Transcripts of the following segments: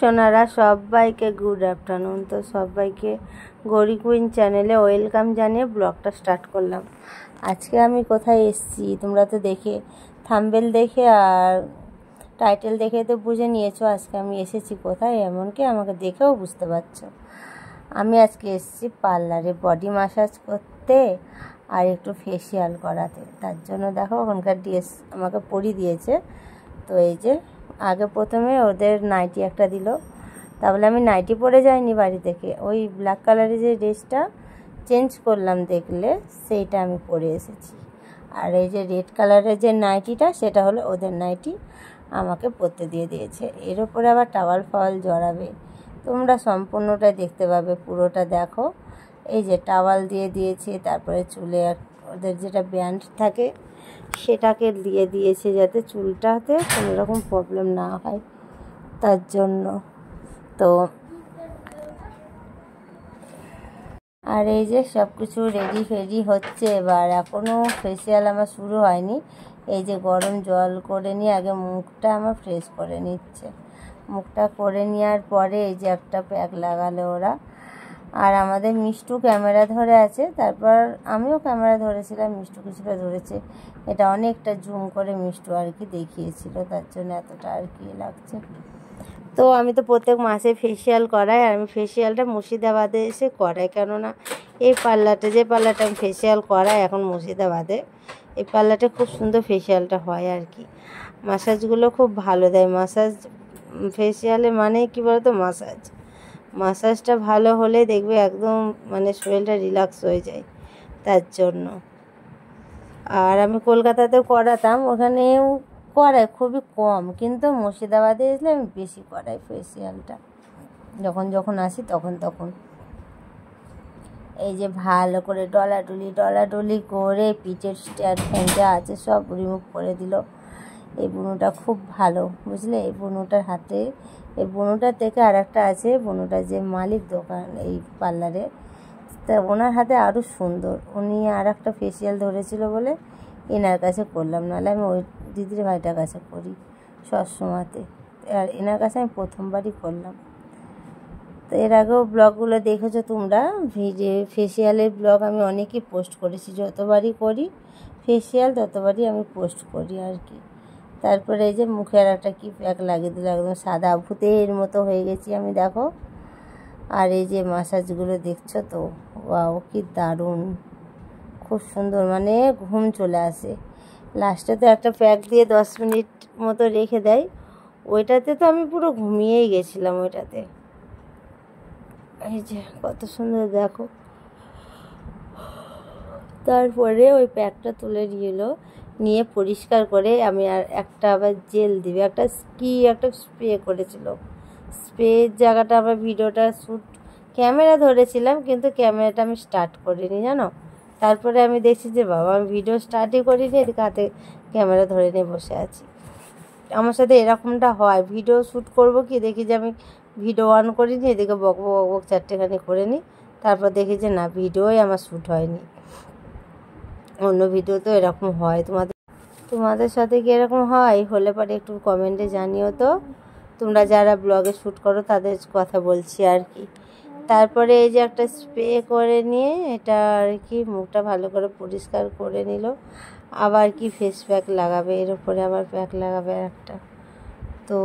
সোনারা সবাইকে good afternoon তো সবাইকে গরি কুইন চ্যানেলে ওয়েলকাম জানিয়ে ব্লগটা স্টার্ট করলাম আজকে আমি কোথায় এসছি তোমরা তো দেখে থাম্বেল দেখে আর টাইটেল দেখে তো বুঝে নিয়েছো আজকে আমি এসেছি কোথায় এমনকি আমাকে দেখেও বুঝতে পারছো আমি আজকে এসেছি পার্লারে বডি মাসাজ করতে আর একটু ফেসিয়াল করাতে তার জন্য দেখো ওখানকার ড্রেস আমাকে পরিয়ে দিয়েছে তো এই যে আগে প্রথমে ওদের নাইটি একটা দিল তাহলে আমি নাইটি পরে যাইনি বাড়ি থেকে ওই ব্ল্যাক কালারের যে ড্রেসটা চেঞ্জ করলাম দেখলে সেইটা আমি পরে এসেছি আর এই যে রেড কালারের যে নাইটিটা সেটা হলো ওদের নাইটি আমাকে পরতে দিয়ে দিয়েছে এর ওপরে আবার টাওয়াল ফাওয়াল জড়াবে তোমরা সম্পূর্ণটাই দেখতে পাবে পুরোটা দেখো এই যে টাওয়াল দিয়ে দিয়েছে তারপরে চুলে ওদের যেটা ব্যান্ড থাকে সেটাকে দিয়ে দিয়েছে যাতে চুলটাতে কোনো রকম প্রবলেম না হয় তার জন্য তো আর এই যে সব কিছু রেডি ফেডি হচ্ছে এবার এখনও ফেসিয়াল আমার শুরু হয়নি এই যে গরম জল করে নিয়ে আগে মুখটা আমার ফ্রেশ করে নিচ্ছে মুখটা করে নেওয়ার পরে এই যে একটা প্যাক লাগালে ওরা আর আমাদের মিষ্টু ক্যামেরা ধরে আছে তারপর আমিও ক্যামেরা ধরেছিলাম মিষ্টু কিছুটা ধরেছে এটা অনেকটা জুম করে মিষ্টু আর কি দেখিয়েছিল তার জন্য এতটা আর কি লাগছে তো আমি তো প্রত্যেক মাসে ফেসিয়াল করাই আর আমি ফেসিয়ালটা মুর্শিদাবাদে এসে করাই কেননা এই পাল্লাটা যে পাল্লাটা আমি ফেসিয়াল করাই এখন মুর্শিদাবাদে এই পাল্লাটা খুব সুন্দর ফেসিয়ালটা হয় আর কি মাসাজগুলো খুব ভালো দেয় মাসাজ ফেসিয়ালে মানে কি বলতো মাসাজ মাসাজটা ভালো হলে দেখবে একদম মানে শরীরটা রিল্যাক্স হয়ে যায় তার জন্য আর আমি কলকাতাতেও করাতাম ওখানেও করাই খুবই কম কিন্তু মুর্শিদাবাদে এসলে আমি বেশি করাই ফেসিয়ালটা যখন যখন আসি তখন তখন এই যে ভালো করে ডলা ডলি করে পিঠের স্ট্যান্ড ফ্যানটা আছে সব রিমুভ করে দিল এই বুনোটা খুব ভালো বুঝলে এই বুনোটার হাতে এই বুনোটার থেকে আর একটা আছে বুনোটা যে মালিক দোকান এই পার্লারে তা ওনার হাতে আরও সুন্দর উনি আর একটা ফেসিয়াল ধরেছিল বলে এনার কাছে করলাম নাহলে আমি ওই দিদির ভাইটার কাছে করি সবসময়তে আর এনার কাছে আমি প্রথমবারই করলাম তো এর আগেও ব্লগগুলো দেখেছো তোমরা ভিডিও ফেসিয়ালের ব্লগ আমি অনেকই পোস্ট করেছি যতবারই করি ফেসিয়াল ততবারই আমি পোস্ট করি আর কি তারপরে এই যে মুখে আর একটা কি প্যাক লাগিয়ে দিল একদম সাদা ভূতের মতো হয়ে গেছি আমি দেখো আর এই যে মাসাজগুলো দেখছো তো ও কি দারুণ খুব সুন্দর মানে ঘুম চলে আসে লাস্টে তো একটা প্যাক দিয়ে দশ মিনিট মতো রেখে দেয় ওইটাতে তো আমি পুরো ঘুমিয়েই গেছিলাম ওইটাতে এই যে কত সুন্দর দেখো তারপরে ওই প্যাকটা তুলে নিয়ে এলো নিয়ে পরিষ্কার করে আমি আর একটা আবার জেল দিবে একটা কি একটা স্প্রে করেছিল স্প্রে জায়গাটা আমার ভিডিওটা শ্যুট ক্যামেরা ধরেছিলাম কিন্তু ক্যামেরাটা আমি স্টার্ট করিনি জানো তারপরে আমি দেখছি যে বাবা আমি ভিডিও স্টার্টই করিনি এদিকে হাতে ক্যামেরা ধরে নিয়ে বসে আছি আমার সাথে এরকমটা হয় ভিডিও শ্যুট করব কি দেখি যে আমি ভিডিও অন করিনি এদিকে বক বকবক বক চারটেখানি করে নিই তারপর দেখি যে না ভিডিওই আমার শ্যুট হয়নি অন্য ভিডিও তো এরকম হয় তোমাদের তোমাদের সাথে কি এরকম হয় হলে পরে একটু কমেন্টে জানিও তো তোমরা যারা ব্লগে শ্যুট করো তাদের কথা বলছি আর কি তারপরে এই যে একটা স্প্রে করে নিয়ে এটা আর কি মুখটা ভালো করে পরিষ্কার করে নিল আবার কি ফেস প্যাক লাগাবে এর উপরে আবার প্যাক লাগাবে একটা তো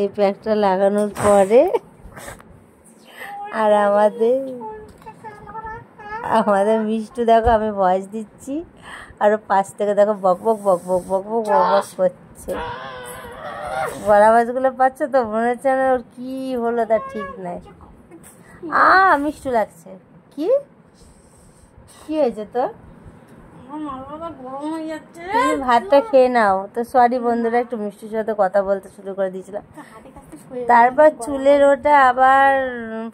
এই প্যাকটা লাগানোর পরে আর আমাদের আমাদের মিষ্টু দেখো আমি ভয়েস দিচ্ছি আরো পাশ থেকে দেখো বক বক বক বক বক বক বক বক করছে গলা মাছগুলো পাচ্ছ তো মনে হচ্ছে না ওর কী হলো তার ঠিক নাই আ মিষ্টু লাগছে কি কি হয়েছে তোর তুমি ভাতটা খেয়ে নাও তো সরি বন্ধুরা একটু মিষ্টির সাথে কথা বলতে শুরু করে দিয়েছিলাম তারপর চুলের ওটা আবার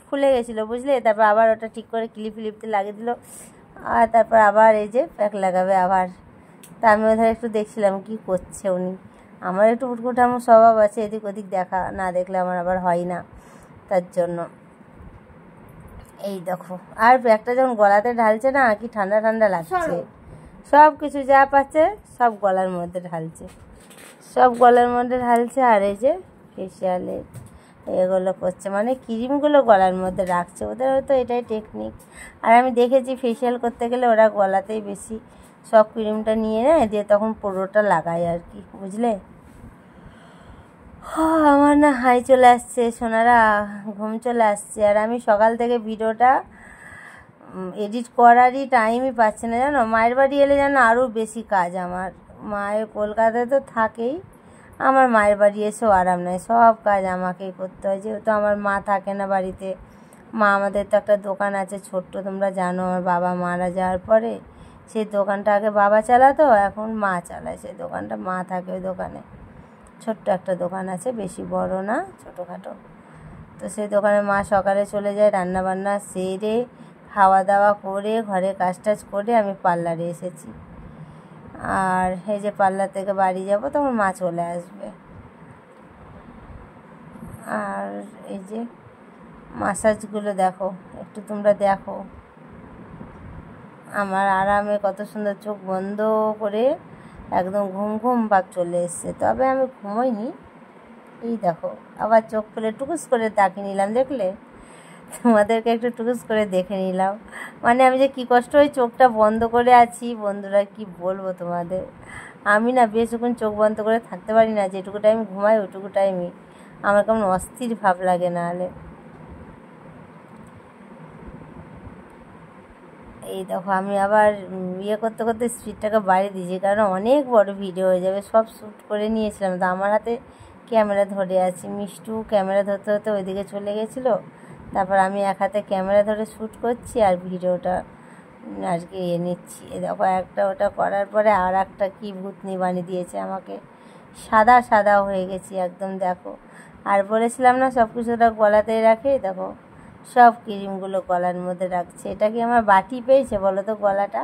ফুলে গেছিলো বুঝলে তারপর আবার ওটা ঠিক করে ক্লিপ ফিলিপতে লাগিয়ে দিল আর তারপর আবার এই যে প্যাক লাগাবে আবার তা আমি ওদের একটু দেখছিলাম কি করছে উনি আমার একটু উটকুটামো স্বভাব আছে এদিক ওদিক দেখা না দেখলে আমার আবার হয় না তার জন্য এই দেখো আর ব্যাগটা যখন গলাতে ঢালছে না কি ঠান্ডা ঠান্ডা লাগছে সব কিছু যা পাচ্ছে সব গলার মধ্যে ঢালছে সব গলার মধ্যে ঢালছে আর এই যে ফেসিয়ালের এগুলো করছে মানে ক্রিমগুলো গলার মধ্যে রাখছে ওদের হয়তো এটাই টেকনিক আর আমি দেখেছি ফেসিয়াল করতে গেলে ওরা গলাতেই বেশি সব ক্রিমটা নিয়ে নেয় দিয়ে তখন পুরোটা লাগায় আর কি বুঝলে আমার না হাই চলে আসছে সোনারা ঘুম চলে আসছে আর আমি সকাল থেকে ভিডিওটা এডিট করারই টাইমই পাচ্ছি না জানো মায়ের বাড়ি এলে যেন আরও বেশি কাজ আমার মায়ের কলকাতায় তো থাকেই আমার মায়ের বাড়ি এসেও আরাম নেই সব কাজ আমাকেই করতে হয় যেহেতু আমার মা থাকে না বাড়িতে মা আমাদের তো একটা দোকান আছে ছোট্ট তোমরা জানো আমার বাবা মারা যাওয়ার পরে সেই দোকানটা আগে বাবা চালাতো এখন মা চালায় সেই দোকানটা মা থাকে ওই দোকানে ছোট্ট একটা দোকান আছে বেশি বড় না ছোটোখাটো তো সেই দোকানে মা সকালে চলে যায় রান্নাবান্না সেরে খাওয়া দাওয়া করে ঘরে কাজ টাজ করে আমি পার্লারে এসেছি আর এই যে পাল্লা থেকে বাড়ি যাব তখন মা চলে আসবে আর এই যে মাসাজগুলো দেখো একটু তোমরা দেখো আমার আরামে কত সুন্দর চোখ বন্ধ করে একদম ঘুম ঘুম ভাব চলে এসছে তবে আমি ঘুমোইনি এই দেখো আবার চোখ খুলে টুকুস করে তাকিয়ে নিলাম দেখলে তোমাদেরকে একটু টুস করে দেখে নিলাম মানে আমি যে কী কষ্ট হয়ে চোখটা বন্ধ করে আছি বন্ধুরা কি বলবো তোমাদের আমি না বেশিক্ষণ চোখ বন্ধ করে থাকতে পারি না যেটুকু টাইম ঘুমাই ওটুকু টাইমই আমার কেমন অস্থির ভাব লাগে না হলে এই দেখো আমি আবার ইয়ে করতে করতে স্পিডটাকে বাড়িয়ে দিয়েছি কারণ অনেক বড় ভিডিও হয়ে যাবে সব শ্যুট করে নিয়েছিলাম তো আমার হাতে ক্যামেরা ধরে আছি মিষ্টু ক্যামেরা ধরতে ধরতে ওইদিকে চলে গেছিলো তারপর আমি এক হাতে ক্যামেরা ধরে শ্যুট করছি আর ভিডিওটা আর কি ইয়ে নিচ্ছি দেখো একটা ওটা করার পরে আর একটা কী ভূতনি বানিয়ে দিয়েছে আমাকে সাদা সাদা হয়ে গেছি একদম দেখো আর বলেছিলাম না সব কিছুটা গলাতেই রাখে দেখো সব ক্রিমগুলো গলার মধ্যে রাখছে এটা কি আমার বাটি পেয়েছে বলো তো গলাটা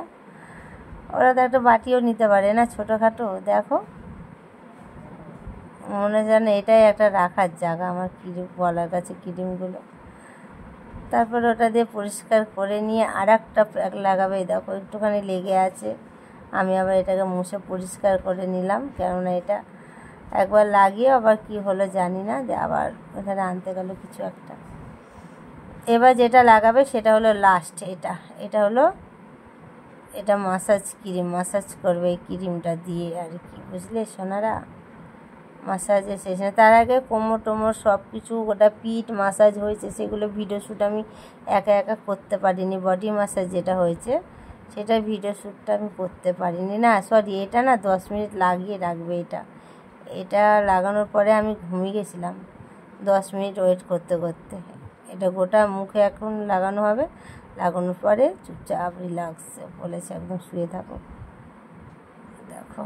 ওরা তো একটা বাটিও নিতে পারে না ছোটোখাটো দেখো মনে যেন এটাই একটা রাখার জায়গা আমার ক্রিম গলার কাছে ক্রিমগুলো তারপর ওটা দিয়ে পরিষ্কার করে নিয়ে আর একটা প্যাক লাগাবে দেখো একটুখানি লেগে আছে আমি আবার এটাকে মুছে পরিষ্কার করে নিলাম কেননা এটা একবার লাগিয়ে আবার কি হলো জানি না যে আবার এখানে আনতে গেল কিছু একটা এবার যেটা লাগাবে সেটা হলো লাস্ট এটা এটা হলো এটা মাসাজ ক্রিম মাসাজ করবে এই ক্রিমটা দিয়ে আর কি বুঝলে সোনারা মাসাজের সেশনে তার আগে কোমর টোমর সব কিছু গোটা পিঠ মাসাজ হয়েছে সেগুলো ভিডিও শ্যুট আমি একা একা করতে পারিনি বডি মাসাজ যেটা হয়েছে সেটা ভিডিও শ্যুটটা আমি করতে পারিনি না সরি এটা না দশ মিনিট লাগিয়ে রাখবে এটা এটা লাগানোর পরে আমি ঘুমিয়ে গেছিলাম দশ মিনিট ওয়েট করতে করতে এটা গোটা মুখে এখন লাগানো হবে লাগানোর পরে চুপচাপ রিল্যাক্স বলেছে একদম শুয়ে থাকো দেখো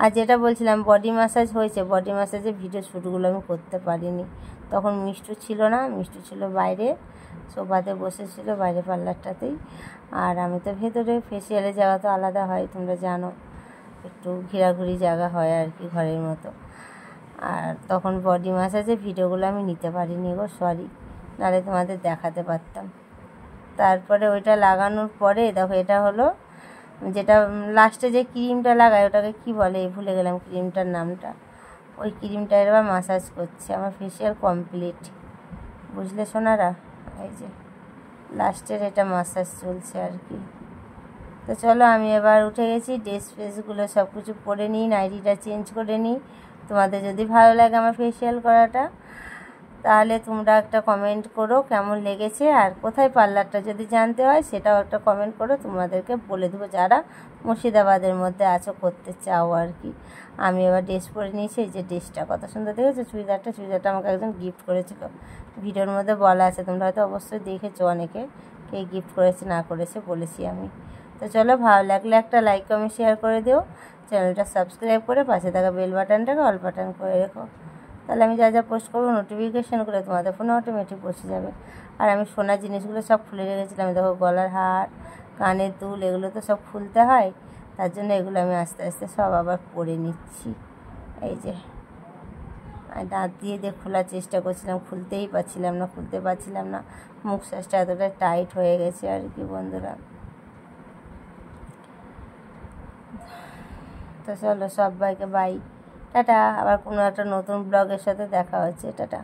আর যেটা বলছিলাম বডি ম্যাসাজ হয়েছে বডি ম্যাসাজের ভিডিও শ্যুটগুলো আমি করতে পারিনি তখন মিষ্টু ছিল না মিষ্টু ছিল বাইরে সোফাতে বসেছিল বাইরে পার্লারটাতেই আর আমি তো ভেতরে ফেসিয়ালের জায়গা তো আলাদা হয় তোমরা জানো একটু ঘোরাঘুরি জায়গা হয় আর কি ঘরের মতো আর তখন বডি ম্যাসাজের ভিডিওগুলো আমি নিতে পারিনি গো সরি নাহলে তোমাদের দেখাতে পারতাম তারপরে ওইটা লাগানোর পরে দেখো এটা হলো যেটা লাস্টে যে ক্রিমটা লাগায় ওটাকে কি বলে ভুলে গেলাম ক্রিমটার নামটা ওই ক্রিমটা এবার মাসাজ করছে আমার ফেসিয়াল কমপ্লিট বুঝলে সোনারা এই যে লাস্টের এটা মাসাজ চলছে আর কি তো চলো আমি এবার উঠে গেছি ড্রেস ফ্রেসগুলো সব কিছু পরে নিই নাইটিটা চেঞ্জ করে নিই তোমাদের যদি ভালো লাগে আমার ফেসিয়াল করাটা তাহলে তোমরা একটা কমেন্ট করো কেমন লেগেছে আর কোথায় পার্লারটা যদি জানতে হয় সেটাও একটা কমেন্ট করো তোমাদেরকে বলে দেবো যারা মুর্শিদাবাদের মধ্যে আছো করতে চাও আর কি আমি এবার ড্রেস পরে নিয়েছি এই যে ড্রেসটা কত সুন্দর দেখেছো চুড়িদারটা চুড়িদারটা আমাকে একজন গিফট করেছিল ভিডিওর মধ্যে বলা আছে তোমরা হয়তো অবশ্যই দেখেছো অনেকে কে গিফট করেছে না করেছে বলেছি আমি তো চলো ভালো লাগলে একটা লাইক কমেন্ট শেয়ার করে দিও চ্যানেলটা সাবস্ক্রাইব করে পাশে থাকা বেল বাটনটাকে অল বাটন করে রেখো তাহলে আমি যা যা পোস্ট করবো নোটিফিকেশানগুলো তোমাদের ফোনে অটোমেটিক পৌঁছে যাবে আর আমি সোনার জিনিসগুলো সব খুলে রেখেছিলাম দেখো গলার হার কানের দুল এগুলো তো সব খুলতে হয় তার জন্য এগুলো আমি আস্তে আস্তে সব আবার পরে নিচ্ছি এই যে আর দাঁত দিয়ে দিয়ে খোলার চেষ্টা করছিলাম খুলতেই পারছিলাম না খুলতে পারছিলাম না মুখ শ্বাসটা এতটা টাইট হয়ে গেছে আর কি বন্ধুরা তো চলো সবাইকে বাই টাটা আবার কোনো একটা নতুন ব্লগের সাথে দেখা হচ্ছে টাটা